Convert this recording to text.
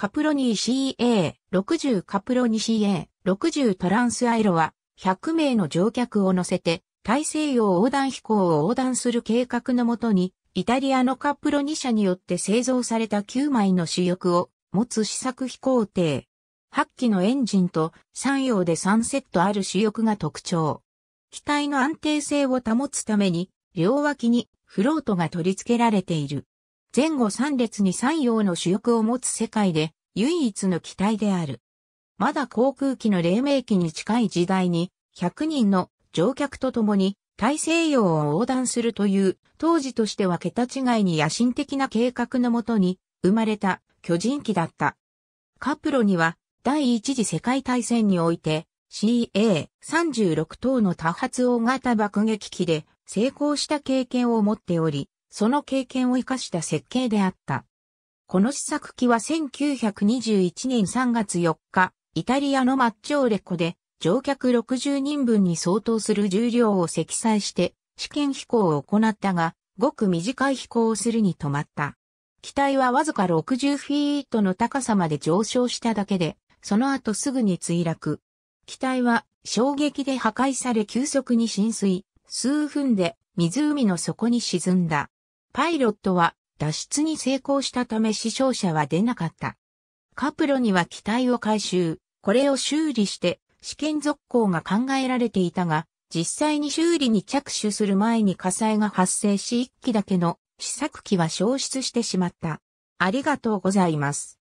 カプロニー CA60 カプロニー CA60 トランスアイロは100名の乗客を乗せて大西洋横断飛行を横断する計画のもとにイタリアのカプロ2社によって製造された9枚の主翼を持つ試作飛行艇。8機のエンジンと3用で3セットある主翼が特徴。機体の安定性を保つために両脇にフロートが取り付けられている。前後3列に3葉の主翼を持つ世界で唯一の機体である。まだ航空機の黎明期に近い時代に100人の乗客と共に大西洋を横断するという当時としては桁違いに野心的な計画のもとに生まれた巨人機だった。カプロには第一次世界大戦において CA36 等の多発大型爆撃機で成功した経験を持っており、その経験を生かした設計であった。この試作機は1921年3月4日、イタリアのマッチョーレコで乗客60人分に相当する重量を積載して試験飛行を行ったが、ごく短い飛行をするに止まった。機体はわずか60フィートの高さまで上昇しただけで、その後すぐに墜落。機体は衝撃で破壊され急速に浸水、数分で湖の底に沈んだ。パイロットは脱出に成功したため死傷者は出なかった。カプロには機体を回収、これを修理して試験続行が考えられていたが、実際に修理に着手する前に火災が発生し1機だけの試作機は消失してしまった。ありがとうございます。